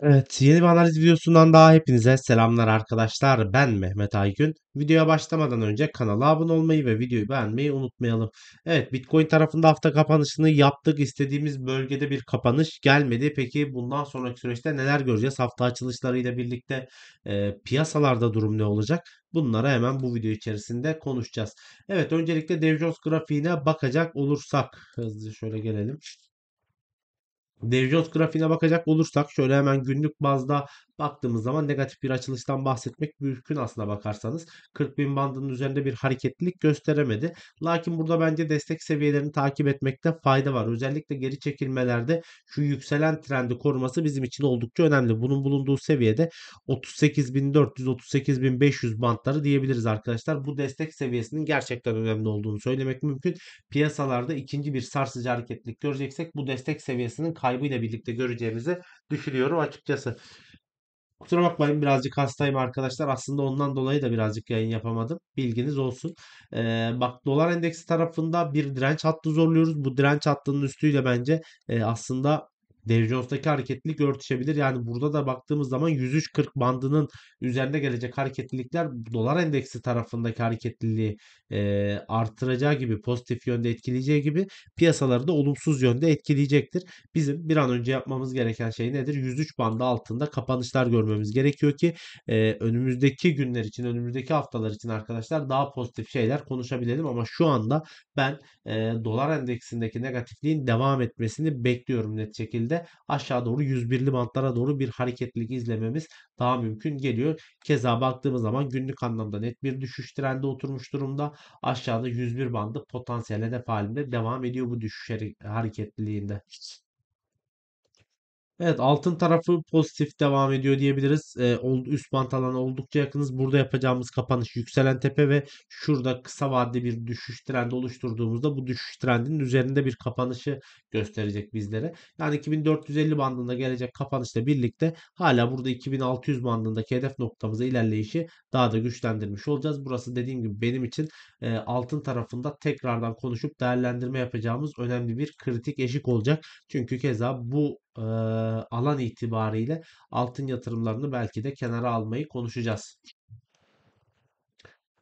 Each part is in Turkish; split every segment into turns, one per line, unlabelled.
Evet, yeni bir analiz videosundan daha hepinize selamlar arkadaşlar. Ben Mehmet Aygün. Videoya başlamadan önce kanala abone olmayı ve videoyu beğenmeyi unutmayalım. Evet, Bitcoin tarafında hafta kapanışını yaptık. İstediğimiz bölgede bir kapanış gelmedi. Peki bundan sonraki süreçte neler göreceğiz? Hafta açılışlarıyla birlikte e, piyasalarda durum ne olacak? Bunlara hemen bu video içerisinde konuşacağız. Evet, öncelikle Dow Jones grafiğine bakacak olursak hızlı şöyle gelelim mevcut grafiğine bakacak olursak şöyle hemen günlük bazda baktığımız zaman negatif bir açılıştan bahsetmek mümkün aslına bakarsanız. 40 bin bandının üzerinde bir hareketlilik gösteremedi. Lakin burada bence destek seviyelerini takip etmekte fayda var. Özellikle geri çekilmelerde şu yükselen trendi koruması bizim için oldukça önemli. Bunun bulunduğu seviyede 38.400-38.500 bandları diyebiliriz arkadaşlar. Bu destek seviyesinin gerçekten önemli olduğunu söylemek mümkün. Piyasalarda ikinci bir sarsıcı hareketlilik göreceksek bu destek seviyesinin kaybıyla birlikte göreceğimizi düşünüyorum açıkçası. Kusura bakmayın birazcık hastayım arkadaşlar. Aslında ondan dolayı da birazcık yayın yapamadım. Bilginiz olsun. Ee, bak dolar endeksi tarafında bir direnç hattı zorluyoruz. Bu direnç hattının üstüyle bence e, aslında Dave Jones'taki hareketlilik örtüşebilir. Yani burada da baktığımız zaman 103.40 bandının üzerinde gelecek hareketlilikler dolar endeksi tarafındaki hareketliliği e, artıracağı gibi pozitif yönde etkileyeceği gibi piyasaları da olumsuz yönde etkileyecektir. Bizim bir an önce yapmamız gereken şey nedir? 103 bandı altında kapanışlar görmemiz gerekiyor ki e, önümüzdeki günler için, önümüzdeki haftalar için arkadaşlar daha pozitif şeyler konuşabilelim ama şu anda ben e, dolar endeksindeki negatifliğin devam etmesini bekliyorum net şekilde de aşağı doğru 101'li bantlara doğru bir hareketlilik izlememiz daha mümkün geliyor. Keza baktığımız zaman günlük anlamda net bir düşüş trendi oturmuş durumda. Aşağıda 101 bandı potansiyel hedef halinde devam ediyor bu düşüş hareketliliğinde. Evet altın tarafı pozitif devam ediyor diyebiliriz. E, üst bant alana oldukça yakınız. Burada yapacağımız kapanış yükselen tepe ve şurada kısa vadeli bir düşüş trendi oluşturduğumuzda bu düşüş trendinin üzerinde bir kapanışı gösterecek bizlere. Yani 2450 bandında gelecek kapanışla birlikte hala burada 2600 bandındaki hedef noktamıza ilerleyişi daha da güçlendirmiş olacağız. Burası dediğim gibi benim için e, altın tarafında tekrardan konuşup değerlendirme yapacağımız önemli bir kritik eşik olacak. Çünkü keza bu alan itibariyle altın yatırımlarını belki de kenara almayı konuşacağız.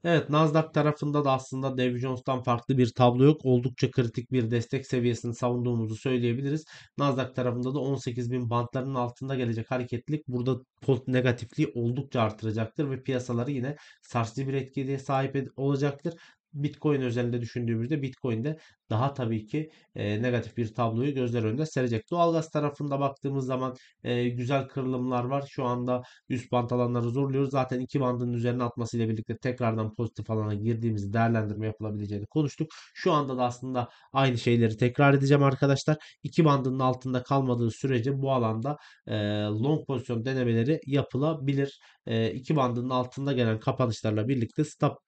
Evet Nasdaq tarafında da aslında Dow Jones'tan farklı bir tablo yok. Oldukça kritik bir destek seviyesini savunduğumuzu söyleyebiliriz. Nasdaq tarafında da 18.000 bantlarının altında gelecek hareketlilik burada negatifliği oldukça artıracaktır ve piyasaları yine sarsıcı bir etkiye sahip olacaktır. Bitcoin özelinde düşündüğümüzde Bitcoin'de daha tabii ki e, negatif bir tabloyu gözler önünde serecek. Doğalgaz tarafında baktığımız zaman e, güzel kırılımlar var. Şu anda üst bant alanları zorluyoruz. Zaten iki bandının üzerine atmasıyla birlikte tekrardan pozitif alana girdiğimizi değerlendirme yapılabileceğini konuştuk. Şu anda da aslında aynı şeyleri tekrar edeceğim arkadaşlar. İki bandının altında kalmadığı sürece bu alanda e, long pozisyon denemeleri yapılabilir. E, iki bandının altında gelen kapanışlarla birlikte stop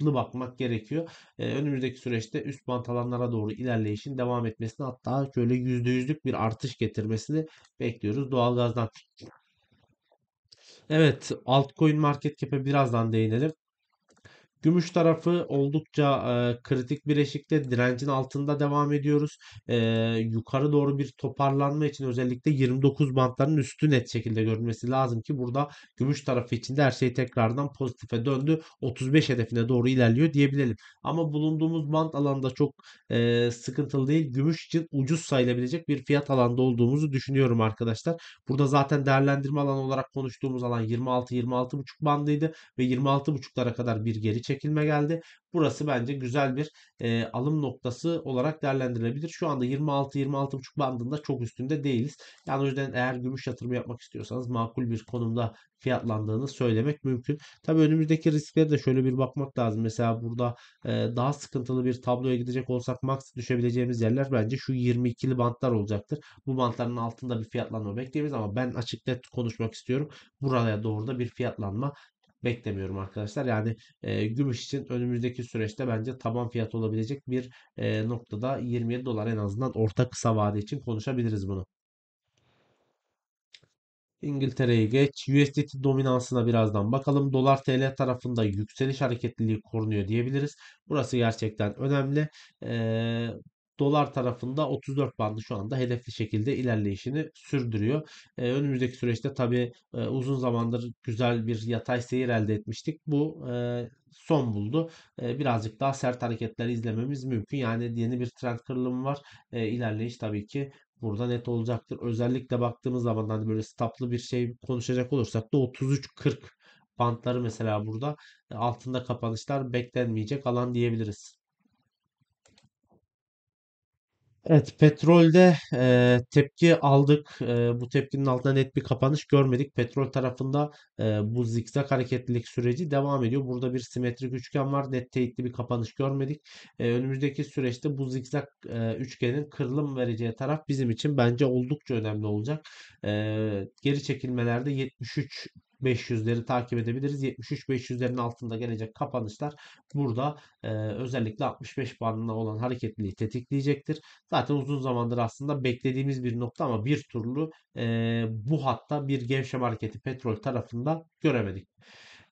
bakmak gerekiyor. Ee, önümüzdeki süreçte üst bant alanlara doğru ilerleyişin devam etmesini hatta şöyle %100'lük bir artış getirmesini bekliyoruz doğalgazdan. Evet altcoin market cap'e birazdan değinelim. Gümüş tarafı oldukça e, kritik bir eşikte direncin altında devam ediyoruz. E, yukarı doğru bir toparlanma için özellikle 29 bantların üstü net şekilde görünmesi lazım ki burada gümüş tarafı içinde her şey tekrardan pozitife döndü. 35 hedefine doğru ilerliyor diyebilelim. Ama bulunduğumuz bant alanda çok e, sıkıntılı değil. Gümüş için ucuz sayılabilecek bir fiyat alanda olduğumuzu düşünüyorum arkadaşlar. Burada zaten değerlendirme alanı olarak konuştuğumuz alan 26-26.5 bandıydı ve 26.5'lara kadar bir geri çekilme geldi. Burası bence güzel bir e, alım noktası olarak değerlendirilebilir. Şu anda 26-26.5 bandında çok üstünde değiliz. Yani o yüzden eğer gümüş yatırımı yapmak istiyorsanız makul bir konumda fiyatlandığını söylemek mümkün. Tabii önümüzdeki risklere de şöyle bir bakmak lazım. Mesela burada e, daha sıkıntılı bir tabloya gidecek olsak max düşebileceğimiz yerler bence şu 22'li bantlar olacaktır. Bu bantların altında bir fiyatlanma bekleyebiliriz ama ben açık net konuşmak istiyorum. Buraya doğru da bir fiyatlanma beklemiyorum arkadaşlar. Yani e, gümüş için önümüzdeki süreçte bence taban fiyat olabilecek bir e, noktada 27 dolar en azından orta kısa vade için konuşabiliriz bunu. İngiltere'yi geç. USDT dominansına birazdan bakalım. Dolar TL tarafında yükseliş hareketliliği korunuyor diyebiliriz. Burası gerçekten önemli. Ee, Dolar tarafında 34 bandı şu anda hedefli şekilde ilerleyişini sürdürüyor. E, önümüzdeki süreçte tabi e, uzun zamandır güzel bir yatay seyir elde etmiştik. Bu e, son buldu. E, birazcık daha sert hareketleri izlememiz mümkün. Yani yeni bir trend kırılımı var. E, ilerleyiş tabii ki burada net olacaktır. Özellikle baktığımız zaman hani böyle staplı bir şey konuşacak olursak da 33-40 bantları mesela burada e, altında kapanışlar beklenmeyecek alan diyebiliriz. Evet petrolde e, tepki aldık. E, bu tepkinin altında net bir kapanış görmedik. Petrol tarafında e, bu zikzak hareketlilik süreci devam ediyor. Burada bir simetrik üçgen var. Net teyitli bir kapanış görmedik. E, önümüzdeki süreçte bu zikzak e, üçgenin kırılım vereceği taraf bizim için bence oldukça önemli olacak. E, geri çekilmelerde 73 500'leri takip edebiliriz. 73-500'lerin altında gelecek kapanışlar burada e, özellikle 65 bandına olan hareketliliği tetikleyecektir. Zaten uzun zamandır aslında beklediğimiz bir nokta ama bir türlü e, bu hatta bir gevşeme hareketi petrol tarafında göremedik.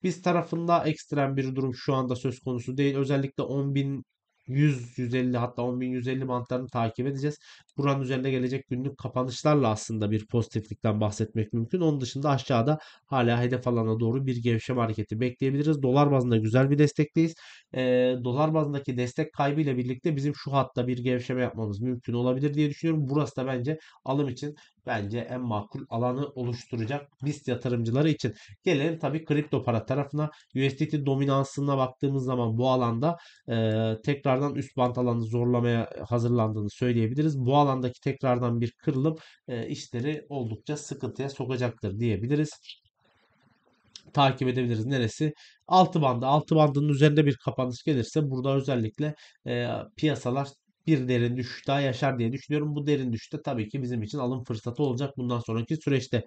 Biz tarafında ekstrem bir durum şu anda söz konusu değil. Özellikle 10 bin 100-150 hatta 10.150 bantlarını takip edeceğiz. Buranın üzerinde gelecek günlük kapanışlarla aslında bir pozitiflikten bahsetmek mümkün. Onun dışında aşağıda hala hedef alana doğru bir gevşeme hareketi bekleyebiliriz. Dolar bazında güzel bir destekteyiz. E, dolar bazındaki destek kaybı ile birlikte bizim şu hatta bir gevşeme yapmamız mümkün olabilir diye düşünüyorum. Burası da bence alım için bence en makul alanı oluşturacak BIST yatırımcıları için. Gelelim tabi kripto para tarafına. USDT dominansına baktığımız zaman bu alanda e, tekrardan üst bant alanı zorlamaya hazırlandığını söyleyebiliriz. Bu alandaki tekrardan bir kırılım e, işleri oldukça sıkıntıya sokacaktır diyebiliriz takip edebiliriz. Neresi? Altı bandı. Altı bandının üzerinde bir kapanış gelirse burada özellikle e, piyasalar bir derin düşüş daha yaşar diye düşünüyorum. Bu derin düşüşte tabii ki bizim için alım fırsatı olacak bundan sonraki süreçte.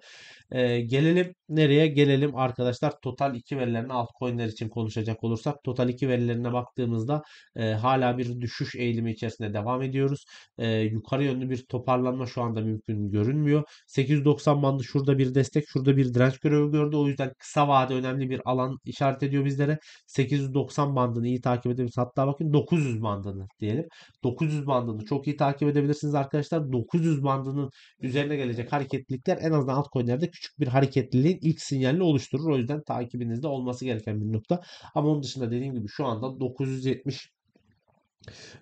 Ee, gelelim nereye? Gelelim arkadaşlar total 2 verilerine altcoin'ler için konuşacak olursak total 2 verilerine baktığımızda e, hala bir düşüş eğilimi içerisinde devam ediyoruz. E, yukarı yönlü bir toparlanma şu anda mümkün görünmüyor. 890 bandı şurada bir destek, şurada bir direnç görevi gördü. O yüzden kısa vade önemli bir alan işaret ediyor bizlere. 890 bandını iyi takip edebiliriz. Hatta bakın 900 bandını diyelim. 900 900 bandını çok iyi takip edebilirsiniz arkadaşlar. 900 bandının üzerine gelecek hareketlilikler en azından altcoin'lerde küçük bir hareketliliğin ilk sinyalini oluşturur. O yüzden takibinizde olması gereken bir nokta. Ama onun dışında dediğim gibi şu anda 970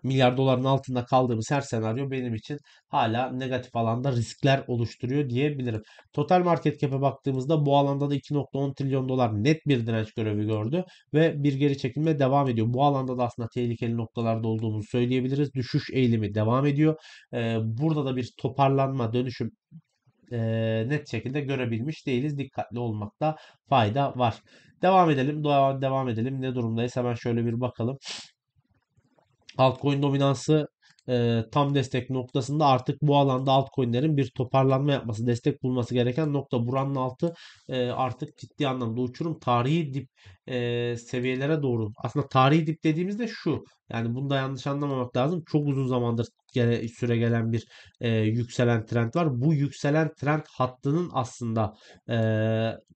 milyar doların altında kaldığımız her senaryo benim için hala negatif alanda riskler oluşturuyor diyebilirim. Total market cap'e baktığımızda bu alanda da 2.10 trilyon dolar net bir direnç görevi gördü ve bir geri çekilme devam ediyor. Bu alanda da aslında tehlikeli noktalarda olduğumuzu söyleyebiliriz. Düşüş eğilimi devam ediyor. Ee, burada da bir toparlanma dönüşüm e, net şekilde görebilmiş değiliz. Dikkatli olmakta fayda var. Devam edelim. Devam edelim. Ne durumdayız? Hemen şöyle bir bakalım altcoin dominansı e, tam destek noktasında artık bu alanda altcoin'lerin bir toparlanma yapması, destek bulması gereken nokta. Buranın altı e, artık ciddi anlamda uçurum tarihi dip e, seviyelere doğru. Aslında tarihi dip dediğimizde şu. Yani bunu da yanlış anlamamak lazım. Çok uzun zamandır gele, süre gelen bir e, yükselen trend var. Bu yükselen trend hattının aslında e,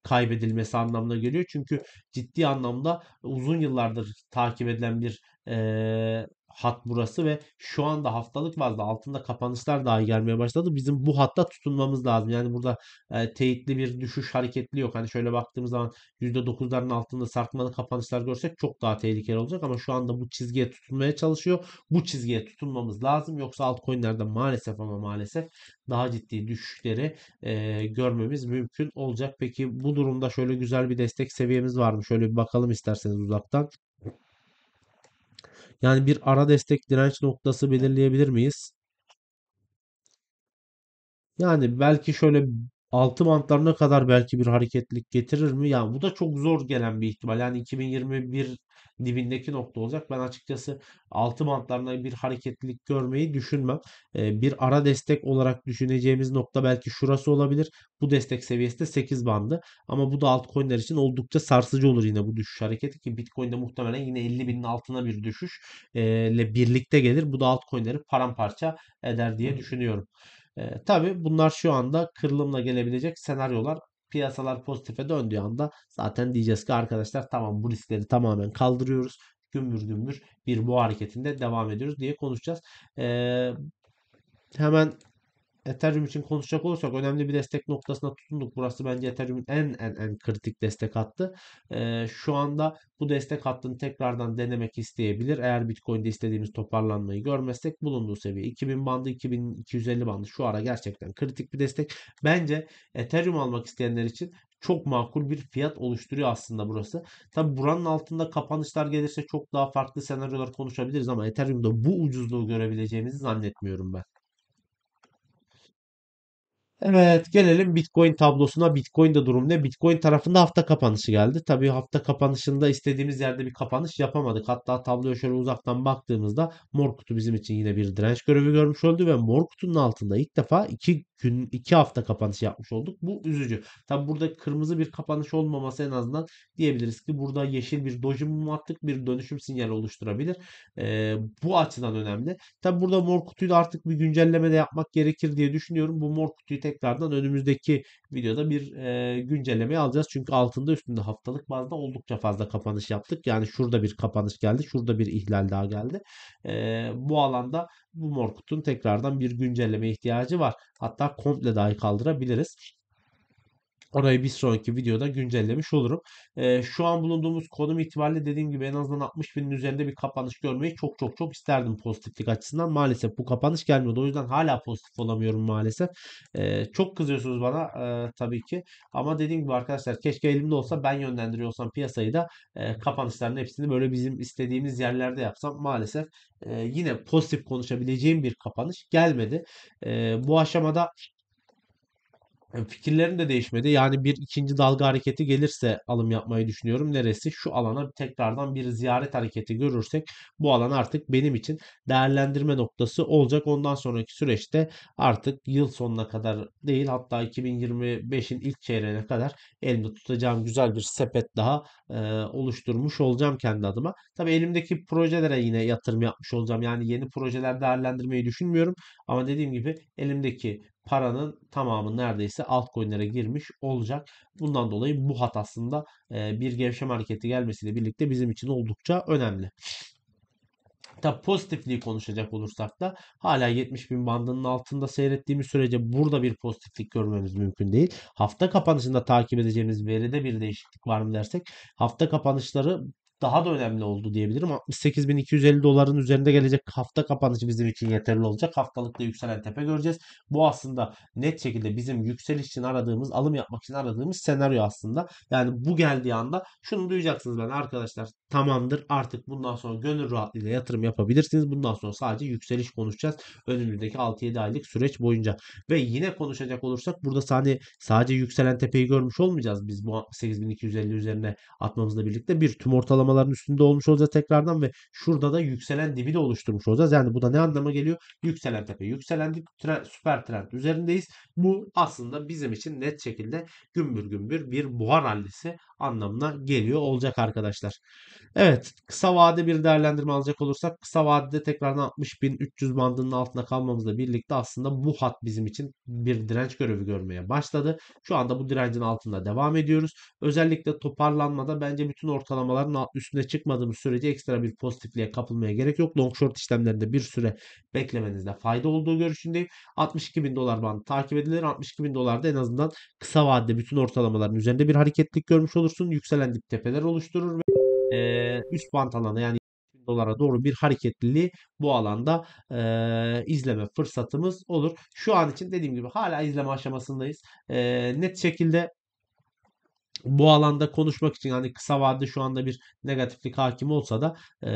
kaybedilmesi anlamına geliyor. Çünkü ciddi anlamda uzun yıllardır takip edilen bir e, hat burası ve şu anda haftalık bazda altında kapanışlar dahi gelmeye başladı. Bizim bu hatta tutunmamız lazım. Yani burada e, teyitli bir düşüş hareketli yok. Hani şöyle baktığımız zaman %9'ların altında sarkmalı kapanışlar görsek çok daha tehlikeli olacak ama şu anda bu çizgiye tutunmaya çalışıyor. Bu çizgiye tutunmamız lazım. Yoksa altcoin'lerde maalesef ama maalesef daha ciddi düşüşleri e, görmemiz mümkün olacak. Peki bu durumda şöyle güzel bir destek seviyemiz var mı? Şöyle bir bakalım isterseniz uzaktan. Yani bir ara destek direnç noktası belirleyebilir miyiz? Yani belki şöyle 6 bantlarına kadar belki bir hareketlilik getirir mi? Yani bu da çok zor gelen bir ihtimal. Yani 2021 dibindeki nokta olacak. Ben açıkçası 6 bantlarına bir hareketlilik görmeyi düşünmem. Ee, bir ara destek olarak düşüneceğimiz nokta belki şurası olabilir. Bu destek seviyesi de 8 bandı. Ama bu da altcoin'ler için oldukça sarsıcı olur yine bu düşüş hareketi ki Bitcoin'de muhtemelen yine 50 binin altına bir düşüşle ee, birlikte gelir. Bu da altcoin'leri paramparça eder diye düşünüyorum. E, tabii bunlar şu anda kırılımla gelebilecek senaryolar. Piyasalar pozitife döndüğü anda zaten diyeceğiz ki arkadaşlar tamam bu riskleri tamamen kaldırıyoruz. Gümbür gümbür bir bu hareketinde devam ediyoruz diye konuşacağız. E, hemen Ethereum için konuşacak olursak önemli bir destek noktasına tutunduk. Burası bence Ethereum'un en en en kritik destek hattı. Ee, şu anda bu destek hattını tekrardan denemek isteyebilir. Eğer Bitcoin'de istediğimiz toparlanmayı görmezsek bulunduğu seviye 2000 bandı 2250 bandı şu ara gerçekten kritik bir destek. Bence Ethereum almak isteyenler için çok makul bir fiyat oluşturuyor aslında burası. Tabi buranın altında kapanışlar gelirse çok daha farklı senaryolar konuşabiliriz ama Ethereum'da bu ucuzluğu görebileceğimizi zannetmiyorum ben. Evet gelelim Bitcoin tablosuna. Bitcoin'de durum ne? Bitcoin tarafında hafta kapanışı geldi. Tabii hafta kapanışında istediğimiz yerde bir kapanış yapamadık. Hatta tabloya şöyle uzaktan baktığımızda mor kutu bizim için yine bir direnç görevi görmüş oldu ve mor kutunun altında ilk defa iki gün iki hafta kapanış yapmış olduk. Bu üzücü. Tabi burada kırmızı bir kapanış olmaması en azından diyebiliriz ki burada yeşil bir dojum attık bir dönüşüm sinyali oluşturabilir. E, bu açıdan önemli. Tabi burada mor kutuyu da artık bir güncelleme de yapmak gerekir diye düşünüyorum. Bu mor kutuyu tekrardan önümüzdeki videoda bir e, güncellemeye alacağız. Çünkü altında üstünde haftalık bazda oldukça fazla kapanış yaptık. Yani şurada bir kapanış geldi. Şurada bir ihlal daha geldi. E, bu alanda bu Morkut'un tekrardan bir güncelleme ihtiyacı var. Hatta komple dahi kaldırabiliriz. Orayı bir sonraki videoda güncellemiş olurum. E, şu an bulunduğumuz konum itibariyle dediğim gibi en azından 60 binin üzerinde bir kapanış görmeyi çok çok çok isterdim pozitiflik açısından. Maalesef bu kapanış gelmiyordu. O yüzden hala pozitif olamıyorum maalesef. E, çok kızıyorsunuz bana e, tabii ki. Ama dediğim gibi arkadaşlar keşke elimde olsa ben yönlendiriyorsam piyasayı da e, kapanışların hepsini böyle bizim istediğimiz yerlerde yapsam maalesef e, yine pozitif konuşabileceğim bir kapanış gelmedi. E, bu aşamada fikirlerim de değişmedi. Yani bir ikinci dalga hareketi gelirse alım yapmayı düşünüyorum. Neresi? Şu alana tekrardan bir ziyaret hareketi görürsek bu alan artık benim için değerlendirme noktası olacak. Ondan sonraki süreçte artık yıl sonuna kadar değil hatta 2025'in ilk çeyreğine kadar elimde tutacağım güzel bir sepet daha e, oluşturmuş olacağım kendi adıma. Tabii elimdeki projelere yine yatırım yapmış olacağım. Yani yeni projeler değerlendirmeyi düşünmüyorum. Ama dediğim gibi elimdeki paranın tamamı neredeyse altcoin'lere girmiş olacak. Bundan dolayı bu hat aslında bir gevşeme hareketi gelmesiyle birlikte bizim için oldukça önemli. Tabi pozitifliği konuşacak olursak da hala 70 bin bandının altında seyrettiğimiz sürece burada bir pozitiflik görmemiz mümkün değil. Hafta kapanışında takip edeceğimiz veride bir değişiklik var mı dersek hafta kapanışları daha da önemli oldu diyebilirim. 68.250 doların üzerinde gelecek hafta kapanışı bizim için yeterli olacak. Haftalıkta yükselen tepe göreceğiz. Bu aslında net şekilde bizim yükseliş için aradığımız, alım yapmak için aradığımız senaryo aslında. Yani bu geldiği anda şunu duyacaksınız ben arkadaşlar tamamdır artık bundan sonra gönül rahatlığıyla yatırım yapabilirsiniz. Bundan sonra sadece yükseliş konuşacağız. Önümüzdeki 6-7 aylık süreç boyunca. Ve yine konuşacak olursak burada hani sadece yükselen tepeyi görmüş olmayacağız. Biz bu 8250 üzerine atmamızla birlikte bir tüm ortalama ortalamaların üstünde olmuş olacağız tekrardan ve şurada da yükselen dibi de oluşturmuş olacağız. Yani bu da ne anlama geliyor? Yükselen tepe, yükselen dip, tre, süper trend üzerindeyiz. Bu aslında bizim için net şekilde gümbür gümbür bir buhar hallisi anlamına geliyor olacak arkadaşlar. Evet kısa vade bir değerlendirme alacak olursak kısa vadede tekrardan 60.300 bandının altında kalmamızla birlikte aslında bu hat bizim için bir direnç görevi görmeye başladı. Şu anda bu direncin altında devam ediyoruz. Özellikle toparlanmada bence bütün ortalamaların üstüne çıkmadığımız sürece ekstra bir pozitifliğe kapılmaya gerek yok. Long short işlemlerinde bir süre beklemenizde fayda olduğu görüşündeyim. 62 bin dolar bandı takip edilir. 62 bin dolarda en azından kısa vadede bütün ortalamaların üzerinde bir hareketlik görmüş olursun. Yükselen dip tepeler oluşturur ve üst bant alanı yani dolara doğru bir hareketliliği bu alanda e, izleme fırsatımız olur. Şu an için dediğim gibi hala izleme aşamasındayız. E, net şekilde bu alanda konuşmak için hani kısa vadede şu anda bir negatiflik hakim olsa da e,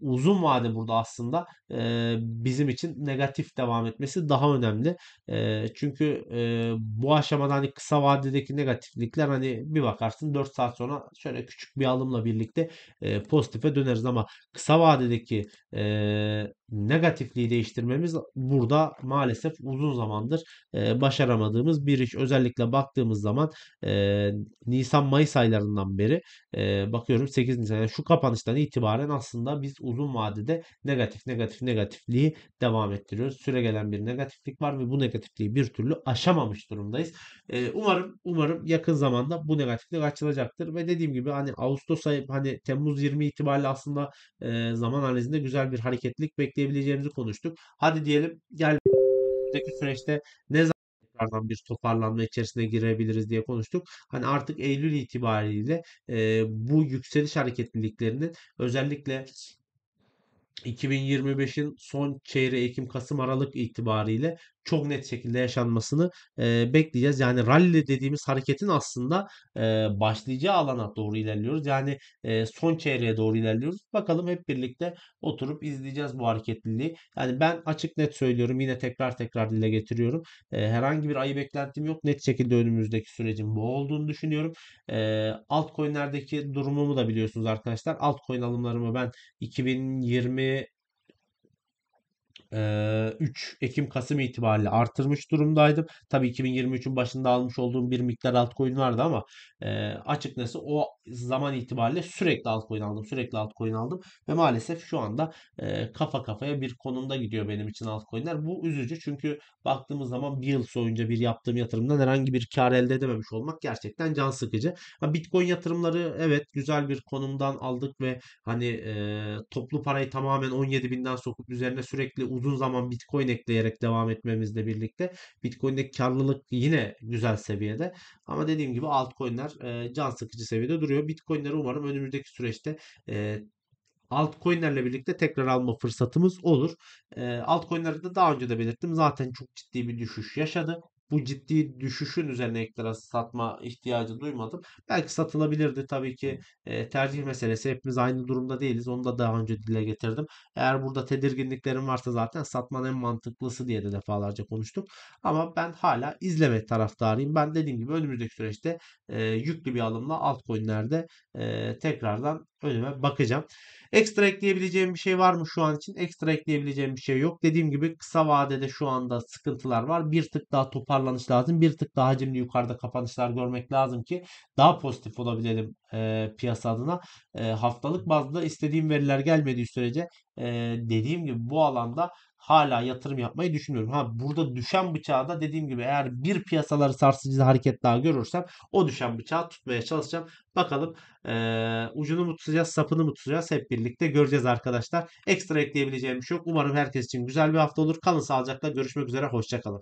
uzun vade burada aslında e, bizim için negatif devam etmesi daha önemli. E, çünkü e, bu aşamada hani kısa vadedeki negatiflikler hani bir bakarsın 4 saat sonra şöyle küçük bir alımla birlikte e, pozitife döneriz ama kısa vadedeki e, negatifliği değiştirmemiz burada maalesef uzun zamandır e, başaramadığımız bir iş. Özellikle baktığımız zaman e, Nisan-Mayıs aylarından beri e, bakıyorum 8 Nisan yani şu kapanıştan itibaren aslında biz uzun vadede negatif negatif negatifliği devam ettiriyoruz. Süre gelen bir negatiflik var ve bu negatifliği bir türlü aşamamış durumdayız. E, umarım umarım yakın zamanda bu negatiflik açılacaktır ve dediğim gibi hani Ağustos ayı hani Temmuz 20 itibariyle aslında e, zaman analizinde güzel bir hareketlik bekliyoruz bekleyebileceğimizi konuştuk. Hadi diyelim gel süreçte ne zaman tekrardan bir toparlanma içerisine girebiliriz diye konuştuk. Hani artık Eylül itibariyle e, bu yükseliş hareketliliklerinin özellikle 2025'in son çeyreği Ekim Kasım Aralık itibariyle çok net şekilde yaşanmasını e, bekleyeceğiz. Yani rally dediğimiz hareketin aslında e, başlayacağı alana doğru ilerliyoruz. Yani e, son çeyreğe doğru ilerliyoruz. Bakalım hep birlikte oturup izleyeceğiz bu hareketliliği. Yani ben açık net söylüyorum. Yine tekrar tekrar dile getiriyorum. E, herhangi bir ayı beklentim yok. Net şekilde önümüzdeki sürecin bu olduğunu düşünüyorum. E, altcoin'lerdeki durumumu da biliyorsunuz arkadaşlar. Altcoin alımlarımı ben 2020 e, 3 Ekim-Kasım itibariyle artırmış durumdaydım. Tabii 2023'ün başında almış olduğum bir miktar altcoin vardı ama e, açıkçası o zaman itibariyle sürekli altcoin aldım. Sürekli altcoin aldım ve maalesef şu anda e, kafa kafaya bir konumda gidiyor benim için altcoinler. Bu üzücü çünkü baktığımız zaman bir yıl boyunca bir yaptığım yatırımdan herhangi bir kar elde edememiş olmak gerçekten can sıkıcı. Ha, Bitcoin yatırımları evet güzel bir konumdan aldık ve hani e, toplu parayı tamamen 17 binden sokup üzerine sürekli uzun zaman Bitcoin ekleyerek devam etmemizle birlikte Bitcoin'deki karlılık yine güzel seviyede. Ama dediğim gibi altcoin'ler e, can sıkıcı seviyede duruyor. Bitcoin'leri umarım önümüzdeki süreçte e, altcoin'lerle birlikte tekrar alma fırsatımız olur. E, altcoin'lerde de daha önce de belirttim. Zaten çok ciddi bir düşüş yaşadı bu ciddi düşüşün üzerine ekstra satma ihtiyacı duymadım. Belki satılabilirdi tabii ki e, tercih meselesi. Hepimiz aynı durumda değiliz. Onu da daha önce dile getirdim. Eğer burada tedirginliklerim varsa zaten satmanın en mantıklısı diye de defalarca konuştuk. Ama ben hala izleme taraftarıyım. Ben dediğim gibi önümüzdeki süreçte e, yüklü bir alımla altcoin'lerde e, tekrardan Önüme bakacağım. Ekstra ekleyebileceğim bir şey var mı şu an için? Ekstra ekleyebileceğim bir şey yok. Dediğim gibi kısa vadede şu anda sıkıntılar var. Bir tık daha toparlanış lazım. Bir tık daha hacimli yukarıda kapanışlar görmek lazım ki daha pozitif olabilelim e, piyasa adına. E, haftalık bazda istediğim veriler gelmediği sürece e, dediğim gibi bu alanda hala yatırım yapmayı düşünmüyorum. Ha burada düşen bıçağı da dediğim gibi eğer bir piyasaları sarsıcı hareket daha görürsem o düşen bıçağı tutmaya çalışacağım. Bakalım e, ucunu mu tutacağız sapını mı tutacağız hep birlikte göreceğiz arkadaşlar. Ekstra ekleyebileceğim bir şey yok. Umarım herkes için güzel bir hafta olur. Kalın sağlıcakla görüşmek üzere hoşçakalın.